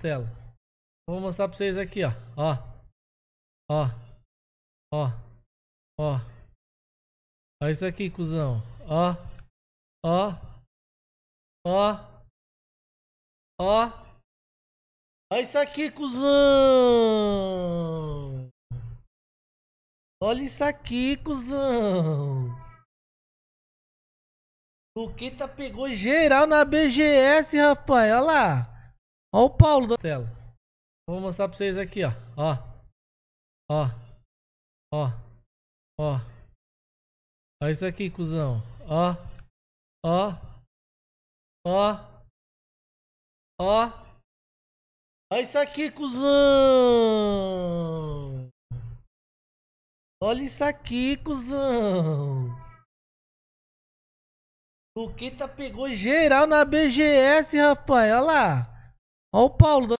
tela. Então, vou mostrar pra vocês aqui, ó. Ó. Ó. Ó. Ó. Olha isso aqui, cuzão. Ó. Ó. Ó. Ó. Olha isso aqui, cuzão. Olha isso aqui, cuzão. O Kita pegou geral na BGS, rapaz. Olha lá. Olha o Paulo da tela. Então, vou mostrar pra vocês aqui, ó. Ó. Ó. Ó. Ó. Olha isso aqui, cuzão. Ó. Ó. Ó. Ó. Olha isso aqui, cuzão. Olha isso aqui, cuzão. O Kita pegou geral na BGS, rapaz. Olha lá. Olha o Paulo